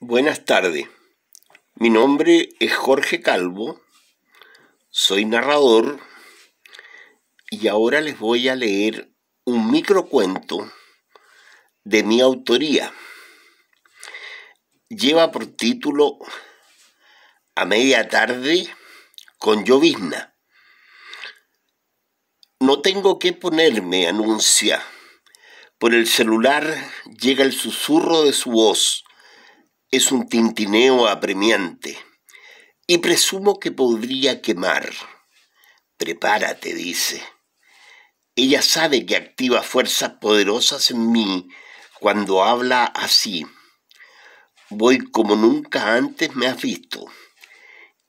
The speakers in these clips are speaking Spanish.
Buenas tardes. Mi nombre es Jorge Calvo, soy narrador y ahora les voy a leer un microcuento de mi autoría. Lleva por título A media tarde con llovizna. No tengo que ponerme, anuncia. Por el celular llega el susurro de su voz es un tintineo apremiante y presumo que podría quemar. Prepárate, dice. Ella sabe que activa fuerzas poderosas en mí cuando habla así. Voy como nunca antes me has visto.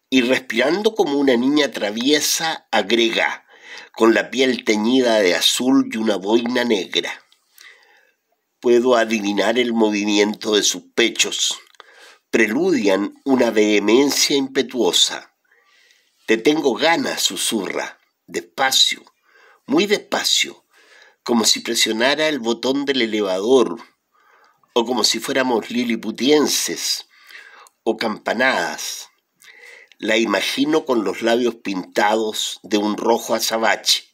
Y respirando como una niña traviesa, agrega, con la piel teñida de azul y una boina negra. Puedo adivinar el movimiento de sus pechos preludian una vehemencia impetuosa. Te tengo ganas, susurra, despacio, muy despacio, como si presionara el botón del elevador, o como si fuéramos liliputienses, o campanadas. La imagino con los labios pintados de un rojo azabache,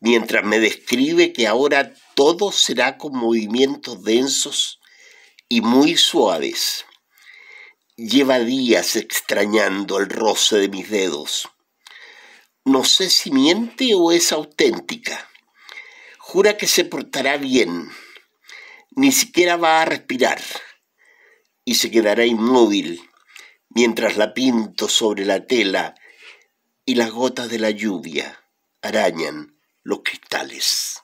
mientras me describe que ahora todo será con movimientos densos y muy suaves. Lleva días extrañando el roce de mis dedos. No sé si miente o es auténtica. Jura que se portará bien. Ni siquiera va a respirar. Y se quedará inmóvil mientras la pinto sobre la tela y las gotas de la lluvia arañan los cristales.